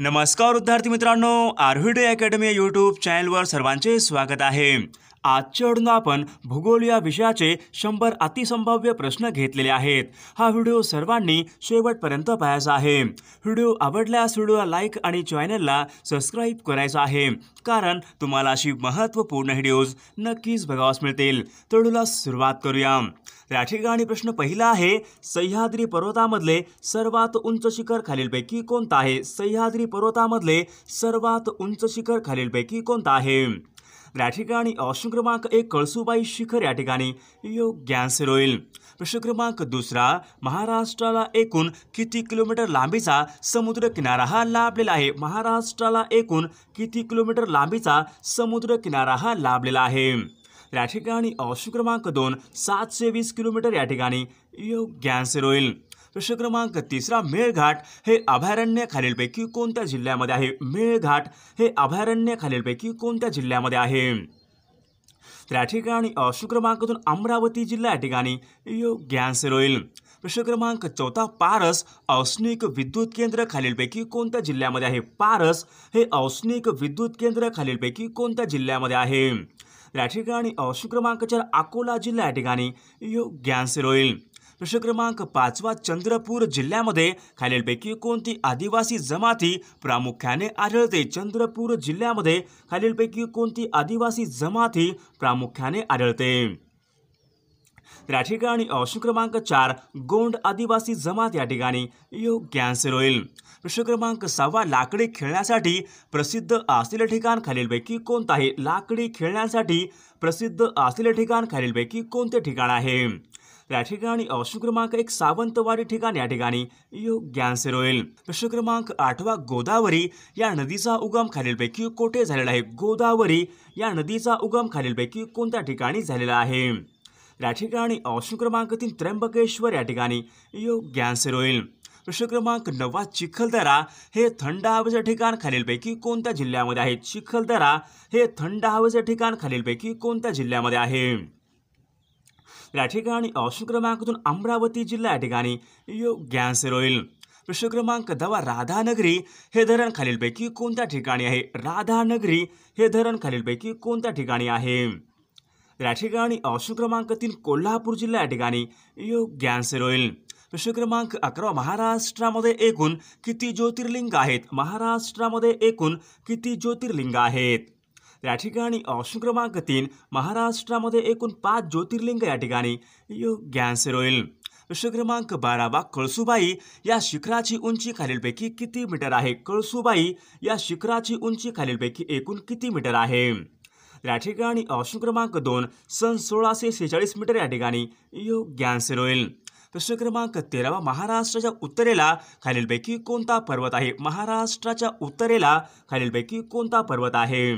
नमस्कार विद्यार्थी मित्रांनो आर्व्हिडे अकॅडमी यूट्यूब चॅनलवर सर्वांचे स्वागत आहे आजच्या अडून आपण भूगोल या विषयाचे शंभर अतिसंभाव्य प्रश्न घेतलेले आहेत हा व्हिडिओ सर्वांनी शेवटपर्यंत पाहायचा आहे व्हिडिओ आवडल्यास व्हिडिओला लाईक आणि चॅनलला सबस्क्राईब करायचा आहे कारण तुम्हाला अशी महत्त्वपूर्ण व्हिडिओज नक्कीच बघावास मिळतील तर सुरुवात करूया त्या ठिकाणी प्रश्न पहिला आहे सह्याद्री पर्वतामधले सर्वात उंच शिखर खालीलपैकी कोणतं आहे सह्याद्री पर्वतामधले सर्वात उंच शिखर खालीलपैकी कोणतं आहे या ठिकाणी ऑप्शन क्रमांक एक कळसुबाई शिखर या ठिकाणी योग्य आन्सर होईल प्रश्न क्रमांक दुसरा महाराष्ट्राला एकूण किती किलोमीटर लांबीचा समुद्र किनारा हा लाभलेला आहे महाराष्ट्राला एकूण किती किलोमीटर लांबीचा समुद्र किनारा हा लाभलेला आहे या ठिकाणी अंश क्रमांक दोन सातशे वीस किलोमीटर या ठिकाणी आन्सर होईल प्रश्न क्रमांक तिसरा मेळघाट हे अभयारण्य खालीलपैकी कोणत्या जिल्ह्यामध्ये आहे मेळघाट हे अभयारण्य खालीलपैकी कोणत्या जिल्ह्यामध्ये आहे त्या या ठिकाणी अंश अमरावती जिल्हा या ठिकाणी योग्य आन्सर होईल प्रश्न क्रमांक चौथा पारस औष्णिक विद्युत केंद्र खालीलपैकी कोणत्या जिल्ह्यामध्ये आहे पारस हे औष्णिक विद्युत केंद्र खालीलपैकी कोणत्या जिल्ह्यामध्ये आहे या ठिकाणी अंश क्रमांक चार अकोला जिल्हा या ठिकाणी योग्य आन्सर होईल प्रश्न क्रमांक पाचवा चंद्रपूर जिल्ह्यामध्ये खालीलपैकी कोणती आदिवासी जमाती प्रामुख्याने आढळते चंद्रपूर जिल्ह्यामध्ये खालीलपैकी कोणती आदिवासी जमाती प्रामुख्याने आढळते त्या ठिकाणी अंश क्रमांक चार गोंड आदिवासी जमात या ठिकाणी योग्य आन्सर होईल प्रश्न क्रमांक सहावा लाकडी खेळण्यासाठी प्रसिद्ध असलेले ठिकाण खालीलपैकी कोणतं आहे लाकडी खेळण्यासाठी प्रसिद्ध असलेले ठिकाण खालीलपैकी कोणते ठिकाण आहे त्या ठिकाणी अंश क्रमांक एक सावंतवाडी ठिकाण या ठिकाणी योग्य आन्सर होईल प्रश्न क्रमांक आठवा गोदावरी या नदीचा उगम खालीलपैकी कोठे झालेला आहे गोदावरी या नदीचा उगम खालीलपैकी कोणत्या ठिकाणी झालेला आहे या ठिकाणी ऑप्शन क्रमांक तीन त्र्यंबकेश्वर या ठिकाणी योग आन्सर होईल प्रश्न क्रमांक नववा चिखलदरा हे थंड हवेचे ठिकाण खालीलपैकी कोणत्या जिल्ह्यामध्ये आहे चिखलदरा हे थंड हवेचे ठिकाण खालीलपैकी कोणत्या जिल्ह्यामध्ये आहे या ठिकाणी ऑप्शन क्रमांकातून अमरावती जिल्हा या ठिकाणी योग्य आन्सर होईल प्रश्न क्रमांक दहा राधानगरी हे धरण खालीलपैकी कोणत्या ठिकाणी आहे राधानगरी हे धरण खालीलपैकी कोणत्या ठिकाणी आहे त्या या ठिकाणी ऑप्शन क्रमांकातील कोल्हापूर जिल्हा या ठिकाणी योग्य आन्सर होईल प्रश्न क्रमांक अकरा महाराष्ट्रामध्ये एकूण किती ज्योतिर्लिंग आहेत महाराष्ट्रामध्ये एकूण किती ज्योतिर्लिंग आहेत या ठिकाणी ऑप्शन क्रमांक तीन महाराष्ट्रामध्ये एकूण पाच ज्योतिर्लिंग या ठिकाणी योग्य आन्सर होईल प्रश्न क्रमांक बारावा कळसुबाई या शिखराची उंची खालीलपैकी किती मीटर आहे कळसुबाई या शिखराची उंची खालीलपैकी एकूण किती मीटर आहे या ठिकाणी ऑप्शन क्रमांक दोन सन सोळाशे सेहेचाळीस मीटर या ठिकाणी योग्य आन्सर होईल प्रश्न क्रमांक तेरावा महाराष्ट्राच्या उत्तरेला खालीलपैकी कोणता पर्वत आहे महाराष्ट्राच्या उत्तरेला खालीलपैकी कोणता पर्वत आहे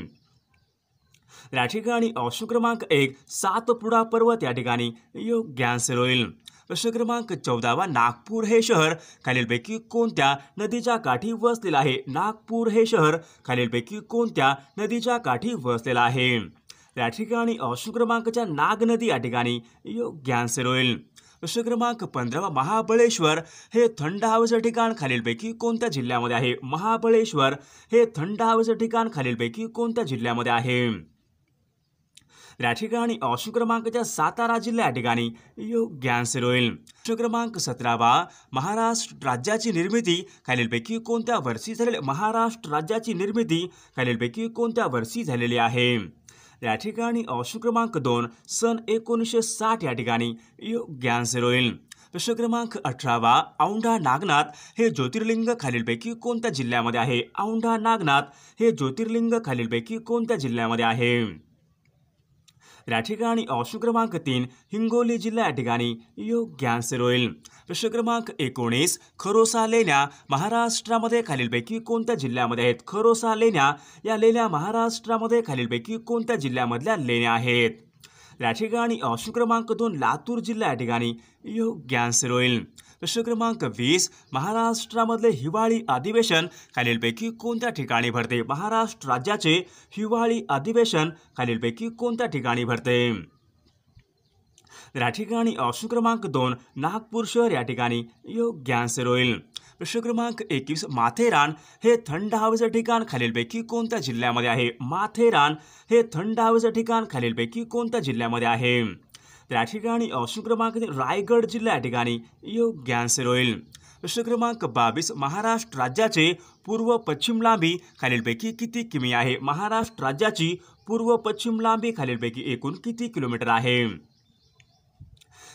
या ठिकाणी ऑप्शन क्रमांक एक सातपुडा पर्वत या ठिकाणी योग्य आन्सर होईल प्रश्न क्रमांक चौदावा नागपूर हे शहर खालीलपैकी कोणत्या नदीच्या काठी वसलेलं आहे नागपूर हे शहर खालीलपैकी कोणत्या नदीच्या काठी वसलेलं आहे या ठिकाणी ऑप्शन नाग नदी या ठिकाणी योग्य आन्सर होईल प्रश्न क्रमांक पंधरावा महाबळेश्वर हे थंड हवेचं ठिकाण खालीलपैकी कोणत्या जिल्ह्यामध्ये आहे महाबळेश्वर हे थंड हवेचं ठिकाण खालीलपैकी कोणत्या जिल्ह्यामध्ये आहे या ठिकाणी ऑप्शन क्रमांकच्या सातारा जिल्हा या ठिकाणी योग्य आन्सर होईल प्रश्न क्रमांक सतरावा महाराष्ट्र राज्याची निर्मिती खालीलपैकी कोणत्या वर्षी झालेली महाराष्ट्र राज्याची निर्मिती खालीलपैकी कोणत्या वर्षी झालेली आहे या ठिकाणी ऑप्शन क्रमांक दोन सन एकोणीसशे साठ या ठिकाणी योग्य आन्सर होईल प्रश्न क्रमांक अठरावा औंढा नागनाथ हे ज्योतिर्लिंग खालीलपैकी कोणत्या जिल्ह्यामध्ये आहे औंढा नागनाथ हे ज्योतिर्लिंग खालीलपैकी कोणत्या जिल्ह्यामध्ये आहे या ठिकाणी ऑप्शन क्रमांक तीन हिंगोली जिल्हा या ठिकाणी योग्य आन्सर होईल प्रश्न क्रमांक एकोणीस खरोसा लेण्या महाराष्ट्रामध्ये खालीलपैकी कोणत्या जिल्ह्यामध्ये आहेत खरोसा लेण्या या लेण्या महाराष्ट्रामध्ये खालीलपैकी कोणत्या जिल्ह्यामधल्या लेण्या आहेत या ठिकाणी ऑप्शन दोन लातूर जिल्हा या ठिकाणी योग्य आन्सर होईल प्रश्न क्रमांक वीस महाराष्ट्रामधले हिवाळी अधिवेशन खालीलपैकी कोणत्या ठिकाणी भरते महाराष्ट्र राज्याचे हिवाळी अधिवेशन खालीलपैकी कोणत्या ठिकाणी भरते या ठिकाणी ऑप्शन क्रमांक दोन नागपूर शहर या ठिकाणी योग्य आन्सर होईल प्रश्न क्रमांक एकवीस माथेरान हे थंड हवेचं ठिकाण खालीलपैकी कोणत्या जिल्ह्यामध्ये आहे माथेरान हे थंड हवेचं ठिकाण खालीलपैकी कोणत्या जिल्ह्यामध्ये आहे त्या या ठिकाणी ऑप्शन क्रमांक रायगड जिल्हा या ठिकाणी योग्य आन्सर होईल प्रश्न क्रमांक बावीस महाराष्ट्र राज्याचे पूर्व पश्चिम लांबी खालीलपैकी किती किमी आहे महाराष्ट्र राज्याची पूर्व पश्चिम लांबी खालीलपैकी एकूण किती किलोमीटर आहे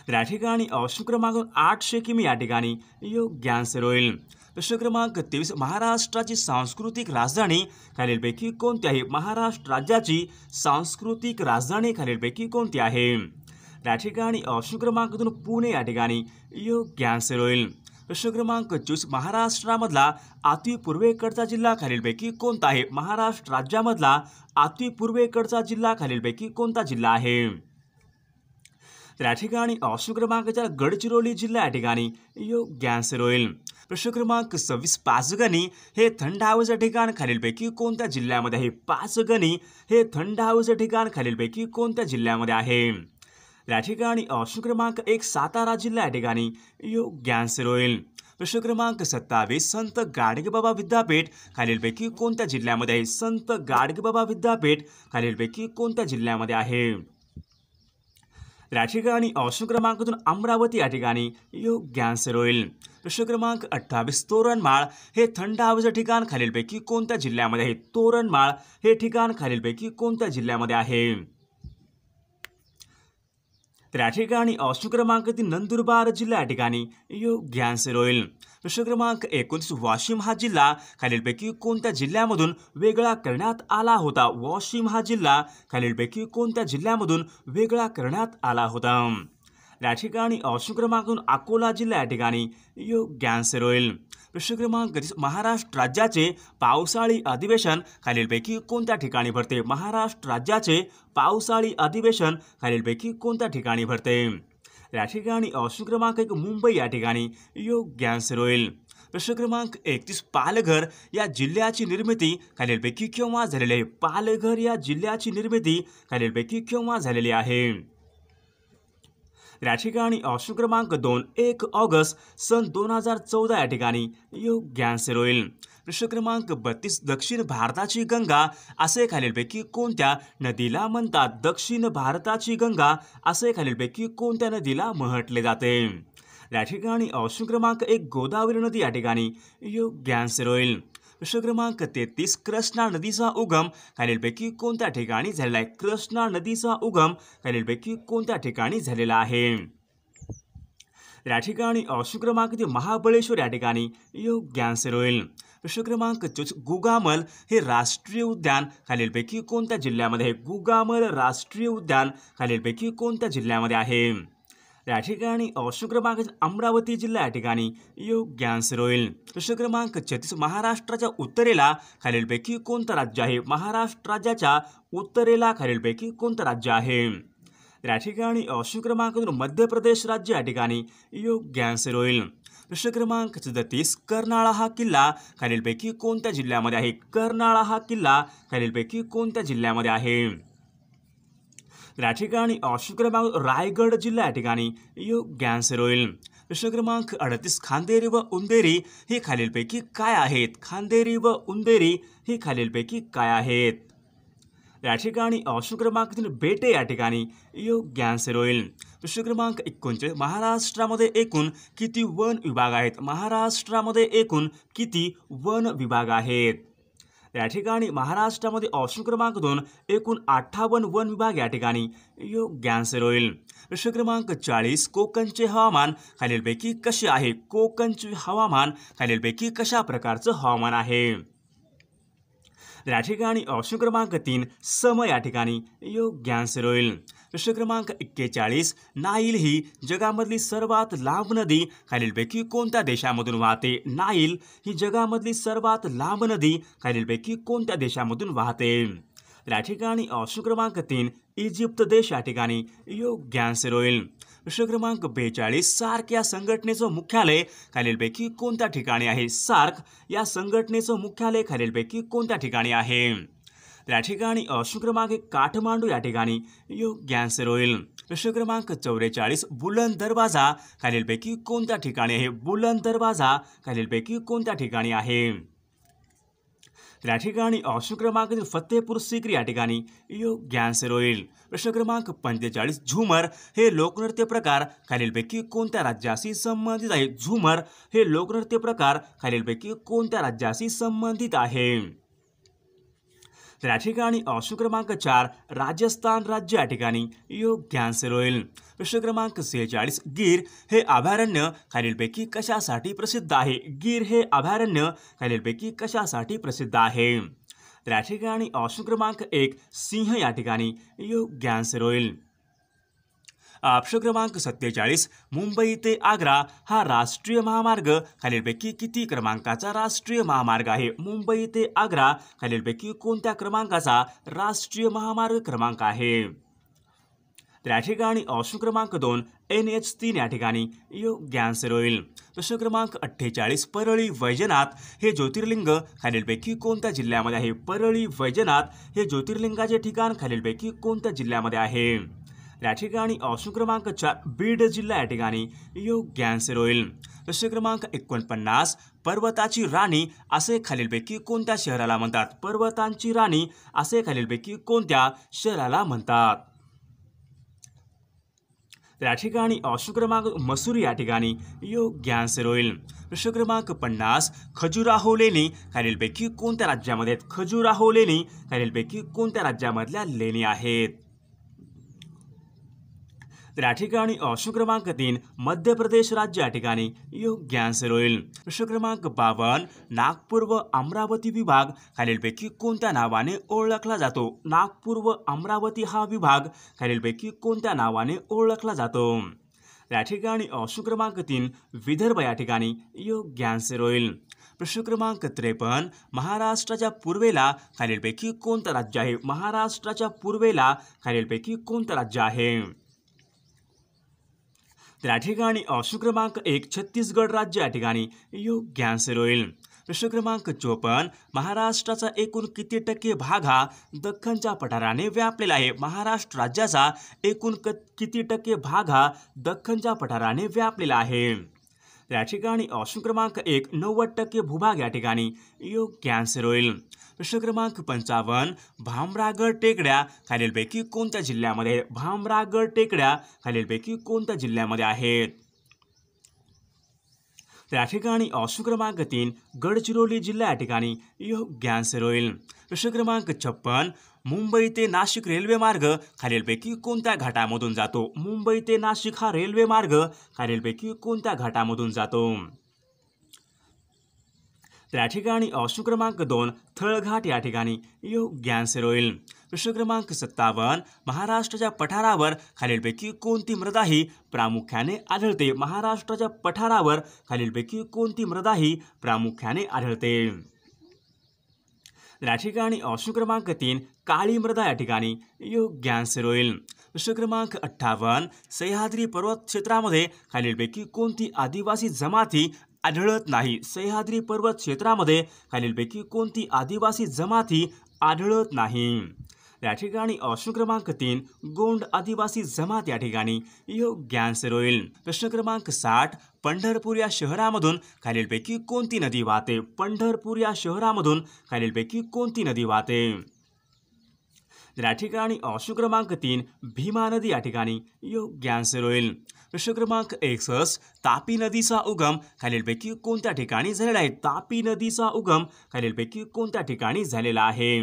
त्या ठिकाणी ऑप्शन क्रमांक आठशे किमी या ठिकाणी योग्य आन्सर होईल प्रश्न क्रमांक तेवीस महाराष्ट्राची सांस्कृतिक राजधानी खालीलपैकी कोणती आहे महाराष्ट्र राज्याची सांस्कृतिक राजधानी खालीलपैकी कोणती आहे त्या ठिकाणी ऑप्शन पुणे या ठिकाणी योग आन्सर होईल प्रश्न क्रमांक महाराष्ट्रामधला आती पूर्वेकडचा जिल्हा खालीलपैकी कोणता आहे महाराष्ट्र राज्यामधला आती जिल्हा खालीलपैकी कोणता जिल्हा आहे त्या ठिकाणी ऑप्शन uh, क्रमांकाच्या गडचिरोली जिल्हा या ठिकाणी योग आन्सर होईल प्रश्न क्रमांक सव्वीस पाचगणी हे थंड हवेचं ठिकाण खालीलपैकी कोणत्या जिल्ह्यामध्ये आहे पाचगणी हे थंड हवेचं ठिकाण खालीलपैकी कोणत्या जिल्ह्यामध्ये आहे या ठिकाणी ऑप्शन क्रमांक एक सातारा जिल्हा या ठिकाणी योग्य आन्सर होईल प्रश्न क्रमांक सत्तावीस संत गाडगेबाबा विद्यापीठ खालीलपैकी कोणत्या जिल्ह्यामध्ये आहे संत गाडगेबाबा विद्यापीठ खालीलपैकी कोणत्या जिल्ह्यामध्ये आहे या ठिकाणी ऑप्शन क्रमांक दोन अमरावती या ठिकाणी योग्य आन्सर होईल प्रश्न क्रमांक अठ्ठावीस तोरणमाळ हे थंड हवेचं ठिकाण खालीलपैकी कोणत्या जिल्ह्यामध्ये आहे तोरणमाळ हे ठिकाण खालीलपैकी कोणत्या जिल्ह्यामध्ये आहे त्या ठिकाणी ऑप्शन क्रमांक ती नंदुरबार जिल्हा ठिकाणी योग्य आन्सर होईल प्रश्न क्रमांक एकोणतीस वाशिम हा जिल्हा खालीलपैकी कोणत्या जिल्ह्यामधून वेगळा करण्यात आला होता वाशिम हा जिल्हा खालीलपैकी कोणत्या जिल्ह्यामधून वेगळा करण्यात आला होता या ठिकाणी ऑप्शन अकोला जिल्हा या ठिकाणी योग्य आन्सर होईल प्रश्न महाराष्ट्र राज्याचे पावसाळी अधिवेशन खालीलपैकी कोणत्या ठिकाणी भरते महाराष्ट्र राज्याचे पावसाळी अधिवेशन खालीलपैकी कोणत्या ठिकाणी भरते या ठिकाणी ऑप्शन क्रमांक एक मुंबई या ठिकाणी योग्य आन्सर होईल प्रश्न क्रमांक एकतीस पालघर या जिल्ह्याची निर्मिती खालीलपैकी केव्हा झालेली आहे पालघर या जिल्ह्याची निर्मिती खालीलपैकी केव्हा झालेली आहे या ठिकाणी ऑप्शन क्रमांक दोन एक ऑगस्ट सन दोन हजार चौदा या ठिकाणी योग्य आन्सर होईल प्रश्न क्रमांक बत्तीस दक्षिण भारताची गंगा असे खालीलपैकी कोणत्या नदीला म्हणतात दक्षिण भारताची गंगा असे खालीलपैकी कोणत्या नदीला म्हटले जाते या ठिकाणी ऑप्शन क्रमांक एक गोदावरी नदी या ठिकाणी योग्य आन्सर होईल प्रश्न क्रमांक तेहतीस कृष्णा नदीचा उगम खालीलपैकी कोणत्या ठिकाणी झालेला आहे कृष्णा नदीचा उगम खालीलपैकी कोणत्या ठिकाणी झालेला आहे या ठिकाणी ऑप्शन क्रमांक ते महाबळेश्वर या ठिकाणी योग्य आन्सर होईल प्रश्न क्रमांक चोच गुगामल हे राष्ट्रीय उद्यान खालीलपैकी कोणत्या जिल्ह्यामध्ये गुगामल राष्ट्रीय उद्यान खालीलपैकी कोणत्या जिल्ह्यामध्ये आहे त्या ठिकाणी ऑप्शन क्रमांक अमरावती जिल्हा या ठिकाणी योग्य आन्सर होईल प्रश्न क्रमांक छत्तीस महाराष्ट्राच्या उत्तरेला खालीलपैकी कोणतं राज्य आहे महाराष्ट्र राज्याच्या उत्तरेला खालीलपैकी कोणतं राज्य आहे या ठिकाणी ऑप्शन क्रमांक मध्य प्रदेश राज्य या ठिकाणी योग्य आन्सर होईल प्रश्न क्रमांक सदतीस कर्नाळा हा किल्ला खालीलपैकी कोणत्या जिल्ह्यामध्ये आहे कर्नाळा हा किल्ला खालीलपैकी कोणत्या जिल्ह्यामध्ये आहे या ठिकाणी ऑप्शन क्रमांक रायगड जिल्हा या ठिकाणी योग्यांसर होईल प्रश्न क्रमांक अडतीस खांदेरी व उंदेरी हे खालीलपैकी काय आहेत खांदेरी व उंदेरी हे खालीलपैकी काय आहेत या ठिकाणी ऑप्शन क्रमांक तीन बेटे या ठिकाणी योग्य आन्सर होईल प्रश्न क्रमांक एकोणचाळीस महाराष्ट्रामध्ये एकूण किती वन विभाग आहेत महाराष्ट्रामध्ये एकूण किती वन विभाग आहेत या ठिकाणी महाराष्ट्रामध्ये ऑप्शन क्रमांक दोन एकूण अठ्ठावन्न वन विभाग या ठिकाणी योग्य आन्सर होईल प्रश्न क्रमांक चाळीस कोकणचे हवामान खालीलपैकी कसे आहे कोकणचे हवामान खालीलपैकी कशा प्रकारचं हवामान आहे राजिकाणी या ठिकाणी ऑप्शन क्रमांक तीन सम या ठिकाणी योग्य आन्सर होईल प्रश्न क्रमांक एक्केचाळीस नाईल ही जगामधली सर्वात लांब नदी खालीलपैकी कोणत्या देशामधून वाहते नाईल ही जगामधली सर्वात लांब नदी खालीलपैकी कोणत्या देशामधून वाहते राजिकाणी या ठिकाणी ऑप्शन क्रमांक तीन इजिप्त देश या ठिकाणी योग्य आन्सर होईल प्रश्न क्रमांक बेचाळीस सार्क या संघटनेचं मुख्यालय खालीलपैकी कोणत्या ठिकाणी आहे सार्क या संघटनेचं मुख्यालय खालीलपैकी कोणत्या ठिकाणी आहे त्या ठिकाणी प्रश्न क्रमांक काठमांडू या ठिकाणी योग्य आन्सर होईल प्रश्न क्रमांक चौवेचाळीस बुलंद दरवाजा खालीलपैकी कोणत्या ठिकाणी आहे बुलंद दरवाजा खालीलपैकी कोणत्या ठिकाणी आहे तर या ठिकाणी ऑप्शन क्रमांक फतेहपूर सिक्री या ठिकाणी योग्यांसर होईल प्रश्न क्रमांक पंचेचाळीस झुमर हे लोकनृत्य प्रकार खालीलपैकी कोणत्या राज्याशी संबंधित आहे झुमर हे लोकनृत्य प्रकार खालीलपैकी कोणत्या राज्याशी संबंधित आहे तर ठिकाणी ऑप्शन क्रमांक चार राजस्थान राज्य या ठिकाणी योग्य आन्सर होईल प्रश्न क्रमांक सेहेचाळीस गीर हे अभयारण्य खालीलपैकी कशासाठी प्रसिद्ध आहे गीर हे अभयारण्य खालीलपैकी कशासाठी प्रसिद्ध आहे तर ठिकाणी ऑप्शन क्रमांक एक सिंह या ठिकाणी योग्य आन्सर होईल ऑप्शन क्रमांक सत्तेचाळीस मुंबई ते आग्रा हा राष्ट्रीय महामार्ग खालीलपैकी किती क्रमांकाचा राष्ट्रीय महामार्ग आहे मुंबई ते आग्रा खालीलपैकी कोणत्या क्रमांकाचा राष्ट्रीय महामार्ग क्रमांक आहे तर या ठिकाणी ऑप्शन क्रमांक दोन एन एच तीन या ठिकाणी योग्य आन्सर होईल प्रश्न क्रमांक अठ्ठेचाळीस परळी वैजनाथ हे ज्योतिर्लिंग खालीलपैकी कोणत्या जिल्ह्यामध्ये आहे परळी वैजनाथ हे ज्योतिर्लिंगाचे ठिकाण खालीलपैकी कोणत्या जिल्ह्यामध्ये आहे या ठिकाणी ऑप्शन क्रमांक चार बीड जिल्हा या ठिकाणी योग्य आन्सर होईल प्रश्न क्रमांक एकोणपन्नास पर्वताची राणी असे खालीलपैकी कोणत्या शहराला म्हणतात पर्वतांची राणी असे खालीलपैकी कोणत्या शहराला म्हणतात या ठिकाणी ऑप्शन क्रमांक मसूर या ठिकाणी योग्य आन्सर होईल प्रश्न क्रमांक पन्नास खजुराहो लेणी खालीलपैकी कोणत्या राज्यामध्ये आहेत खजुराहो लेणी खालीलपैकी कोणत्या राज्यामधल्या लेणी आहेत त्या ठिकाणी ऑप्शन क्रमांक तीन मध्य प्रदेश राज्य या ठिकाणी योग्य आन्सर होईल प्रश्न क्रमांक बावन नागपूर व अमरावती विभाग खालीलपैकी कोणत्या नावाने ओळखला जातो नागपूर व अमरावती हा विभाग खालीलपैकी कोणत्या नावाने ओळखला जातो त्या ठिकाणी अशु क्रमांक तीन विदर्भ या ठिकाणी योग्य आन्सर होईल प्रश्न क्रमांक त्रेपन्न महाराष्ट्राच्या पूर्वेला खालीलपैकी कोणतं राज्य आहे महाराष्ट्राच्या पूर्वेला खालीलपैकी कोणतं राज्य आहे त्या ठिकाणी ऑप्शन क्रमांक एक छत्तीसगड राज्य या ठिकाणी योग्य आन्सर होईल प्रश्न क्रमांक चोपन्न महाराष्ट्राचा एकूण किती टक्के भाग हा दख्खनच्या पठाराने व्यापलेला आहे महाराष्ट्र राज्याचा एकूण क किती टक्के भाग हा दख्खनच्या पठाराने व्यापलेला आहे या ठिकाणी ऑप्शन क्रमांक एक नव्वद टक्के भूभाग या ठिकाणी योग्य आन्सर होईल प्रश्न क्रमांक पंचावन्न भामरागड टेकड्या खालीलपैकी कोणत्या जिल्ह्यामध्ये भामरागड टेकड्या खालीलपैकी कोणत्या जिल्ह्यामध्ये आहेत तर या ठिकाणी ऑप्शन क्रमांक तीन गडचिरोली जिल्हा या ठिकाणी योग्य आन्सर होईल प्रश्न क्रमांक छप्पन मुंबई ते नाशिक रेल्वे मार्ग खालीलपैकी कोणत्या घाटामधून जातो मुंबई ते नाशिक हा रेल्वे मार्ग खालीलपैकी कोणत्या घाटामधून जातो त्या ठिकाणी अशु क्रमांक दोन थळघाट या ठिकाणी योग्य आन्सर होईल प्रश्न क्रमांक सत्तावन्न महाराष्ट्राच्या पठारावर खालीलपैकी कोणती मृदा ही प्रामुख्याने आढळते महाराष्ट्राच्या पठारावर खालीलपैकी कोणती मृदा ही प्रामुख्याने आढळते या ठिकाणी अशु क्रमांक तीन काळी मृदा या ठिकाणी योग्य आन्सर होईल प्रश्न क्रमांक अठ्ठावन्न सह्याद्री पर्वत क्षेत्रामध्ये खालीलपैकी कोणती आदिवासी जमाती आढळत नाही सह्याद्री पर्वत क्षेत्रामध्ये खालीलपैकी कोणती आदिवासी जमाती आढळत नाही या ठिकाणी ऑप्शन क्रमांक तीन गोंड आदिवासी जमात या ठिकाणी योग्य आन्सर होईल प्रश्न क्रमांक साठ पंढरपूर या शहरामधून खालीलपैकी कोणती नदी वाहते पंढरपूर या शहरामधून खालीलपैकी कोणती नदी वाहते तर या ठिकाणी ऑप्शन क्रमांक तीन भीमा नदी या ठिकाणी योग्य आन्सर होईल प्रश्न क्रमांक एकसष्ट तापी नदीचा उगम खालीलपैकी कोणत्या ठिकाणी झालेला आहे तापी नदीचा उगम खालीलपैकी कोणत्या ठिकाणी झालेला आहे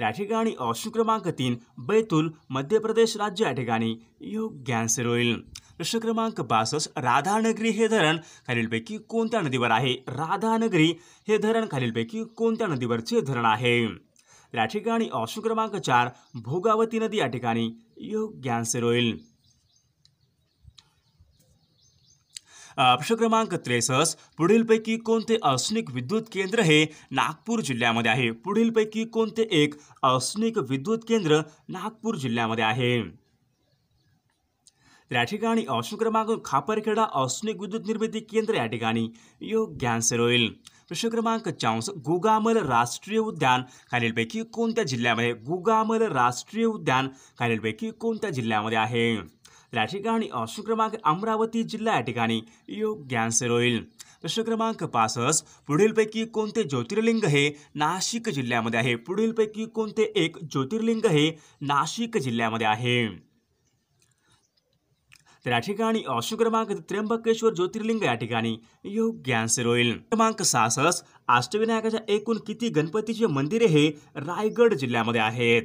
या ठिकाणी ऑप्शन क्रमांक तीन बैतूल मध्य प्रदेश राज्य या ठिकाणी योग्य आन्सर होईल प्रश्न क्रमांक बासष्ट राधानगरी हे धरण खालीलपैकी कोणत्या नदीवर आहे राधानगरी हे धरण खालीलपैकी कोणत्या नदीवरचे धरण आहे या ठिकाणी ऑप्शन क्रमांक चार भोगावती नदी या ठिकाणी योग्य आन्सर होईल ऑप्शन क्रमांक त्रेसष्ट पुढीलपैकी कोणते औष्णिक विद्युत केंद्र हे नागपूर जिल्ह्यामध्ये आहे पुढीलपैकी कोणते एक औष्णिक विद्युत केंद्र नागपूर जिल्ह्यामध्ये आहे या ठिकाणी ऑप्शन क्रमांक खापरखेडा औष्णिक विद्युत निर्मिती केंद्र या ठिकाणी योग्य आन्सर होईल प्रश्न क्रमांक चाळीस गुगामल राष्ट्रीय उद्यान खालीलपैकी कोणत्या जिल्ह्यामध्ये गुगामल राष्ट्रीय उद्यान खालीलपैकी कोणत्या जिल्ह्यामध्ये आहे या ठिकाणी ऑप्शन क्रमांक अमरावती जिल्हा या ठिकाणी योग्य आन्सर होईल प्रश्न क्रमांक पासष्ट पुढीलपैकी कोणते ज्योतिर्लिंग हे नाशिक जिल्ह्यामध्ये आहे पुढीलपैकी कोणते एक ज्योतिर्लिंग हे नाशिक जिल्ह्यामध्ये आहे त्या ठिकाणी त्र्यंबकेश्वर ज्योतिर्लिंग या ठिकाणी योग्य आन्सर होईल क्रमांक सहासष्ट अष्टविनायकाच्या एकूण किती गणपतीचे मंदिरे हे रायगड जिल्ह्यामध्ये आहेत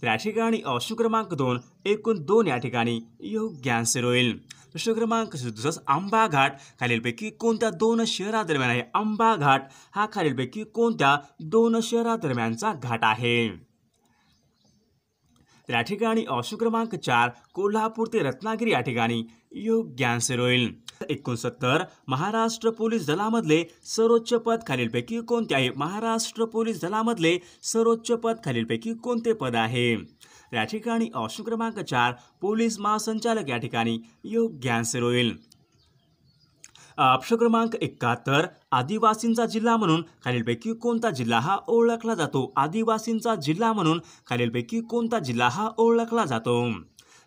त्या ठिकाणी अशु क्रमांक दोन एकूण दोन या ठिकाणी योग्य आन्सर होईल प्रश्न क्रमांक सदुसष्ट आंबा घाट खालीलपैकी कोणत्या दोन शहरादरम्यान आहे आंबा घाट हा खालीलपैकी कोणत्या दोन शहरादरम्यानचा घाट आहे त्या ठिकाणी ऑप्शन क्रमांक चार कोल्हापूर ते रत्नागिरी या ठिकाणी योग्य आन्सर होईल एकोणसत्तर महाराष्ट्र पोलीस दलामधले सर्वोच्च पद खालीलपैकी कोणते आहे महाराष्ट्र पोलीस दलामधले सर्वोच्च पद खालीलपैकी कोणते पद आहे या ठिकाणी ऑप्शन क्रमांक चार पोलीस महासंचालक या ठिकाणी योग्य आन्सर होईल ऑप्शन क्रमांक एकाहत्तर आदिवासींचा जिल्हा म्हणून खालीलपैकी कोणता जिल्हा हा ओळखला जातो आदिवासींचा जिल्हा म्हणून खालीलपैकी कोणता जिल्हा हा ओळखला जातो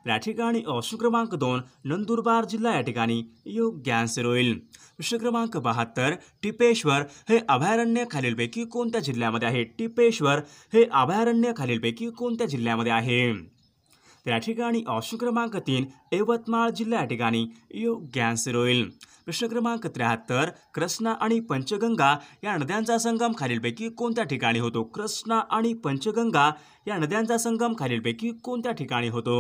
या ठिकाणी ऑप्शन क्रमांक दोन नंदुरबार जिल्हा या ठिकाणी योग्य आन्सर होईल प्रश्न क्रमांक बहात्तर टिपेश्वर हे अभयारण्य खालीलपैकी कोणत्या जिल्ह्यामध्ये आहे टिपेश्वर हे अभयारण्य खालीलपैकी कोणत्या जिल्ह्यामध्ये आहे त्या ठिकाणी ऑप्शन क्रमांक तीन यवतमाळ जिल्हा या ठिकाणी योग्य आन्सर होईल प्रश्न क्रमांक त्र्याहत्तर कृष्णा आणि पंचगंगा या नद्यांचा संगम खालीलपैकी कोणत्या ठिकाणी होतो कृष्णा आणि पंचगंगा या नद्यांचा संगम खालीलपैकी कोणत्या ठिकाणी होतो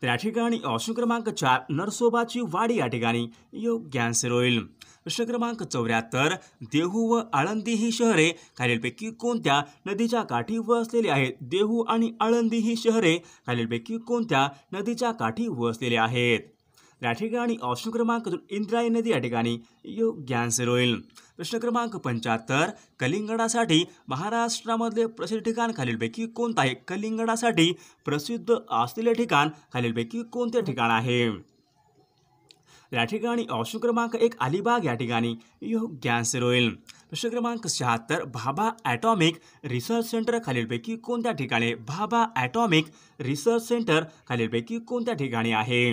त्या ठिकाणी ऑप्शन क्रमांक चार नरसोबाची वाडी या ठिकाणी योग्य आन्सर होईल प्रश्न क्रमांक चौऱ्याहत्तर देहू व आळंदी ही शहरे खालीलपैकी कोणत्या नदीच्या काठी वसलेली आहेत देहू आणि आळंदी ही शहरे खालीलपैकी कोणत्या नदीच्या काठी वसलेली आहेत या ठिकाणी ऑप्शन दोन इंद्रायणी नदी या ठिकाणी योग्य आन्सर होईल प्रश्न क्रमांक पंच्याहत्तर कलिंगडासाठी महाराष्ट्रामधले प्रसिद्ध ठिकाण खालीलपैकी कोणतं आहे कलिंगडासाठी प्रसिद्ध असलेले ठिकाण खालीलपैकी कोणते ठिकाण आहे या ठिकाणी ऑप्शन क्रमांक एक अलिबाग या ठिकाणी योग्य आन्सर होईल प्रश्न क्रमांक शहात्तर भाभा ॲटॉमिक रिसर्च सेंटर खालीलपैकी कोणत्या ठिकाणी भाभा ॲटॉमिक रिसर्च सेंटर खालीलपैकी कोणत्या ठिकाणी आहे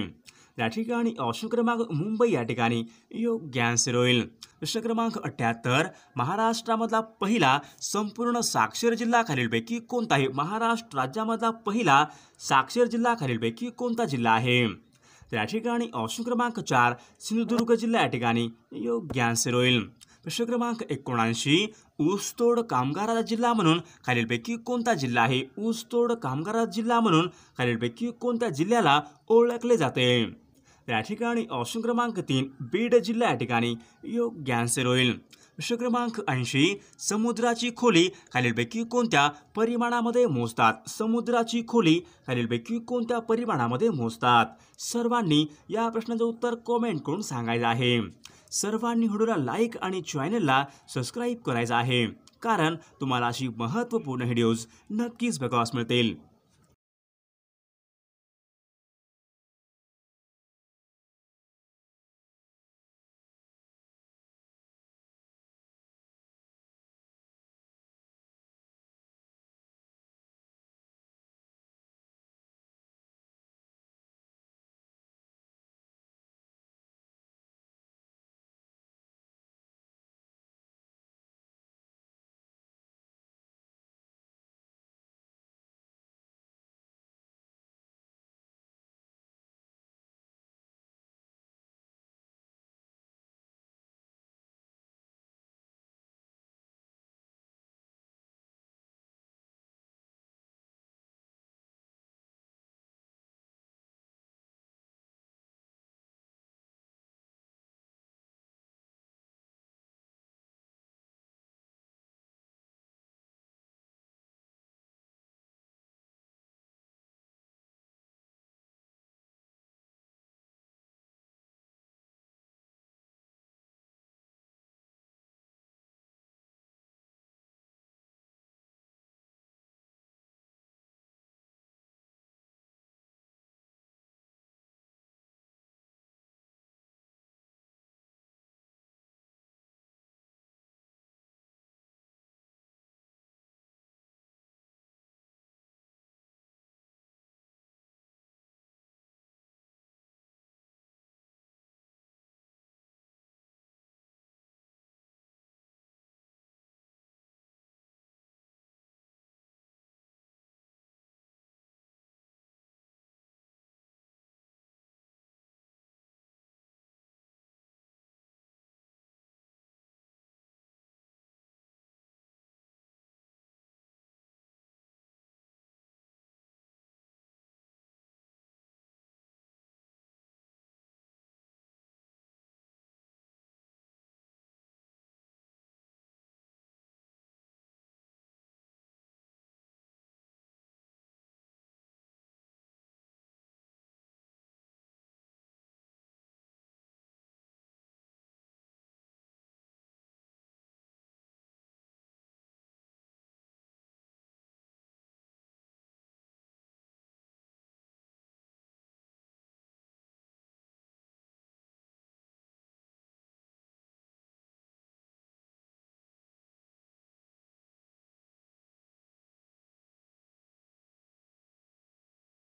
या ठिकाणी ऑप्शन क्रमांक मुंबई या ठिकाणी योग्यांसर होईल प्रश्न क्रमांक अठ्याहत्तर महाराष्ट्रामधला पहिला संपूर्ण साक्षर जिल्हा खालीलपैकी कोणता आहे महाराष्ट्र राज्यामधला पहिला साक्षर जिल्हा खालीलपैकी कोणता जिल्हा आहे या ठिकाणी ऑप्शन क्रमांक चार सिंधुदुर्ग जिल्हा या ठिकाणी योग्यांसर होईल प्रश्न क्रमांक एकोणऐंशी ऊसतोड कामगारा जिल्हा म्हणून खालीलपैकी कोणता जिल्हा आहे ऊसतोड कामगाराचा जिल्हा म्हणून खालीलपैकी कोणत्या जिल्ह्याला ओळखले जाते त्या ठिकाणी ऑप्शन क्रमांक तीन बीड जिल्हा या ठिकाणी योग्य आन्सर होईल प्रश्न क्रमांक ऐंशी समुद्राची खोली खालीलपैकी कोणत्या परिमाणामध्ये मोजतात समुद्राची खोली खालीलपैकी कोणत्या परिमाणामध्ये मोजतात सर्वांनी या प्रश्नाचं उत्तर कॉमेंट करून सांगायचं आहे सर्वांनी व्हिडिओला लाईक आणि चॅनलला सबस्क्राईब करायचं आहे कारण तुम्हाला अशी महत्त्वपूर्ण व्हिडिओज नक्कीच बघावास मिळतील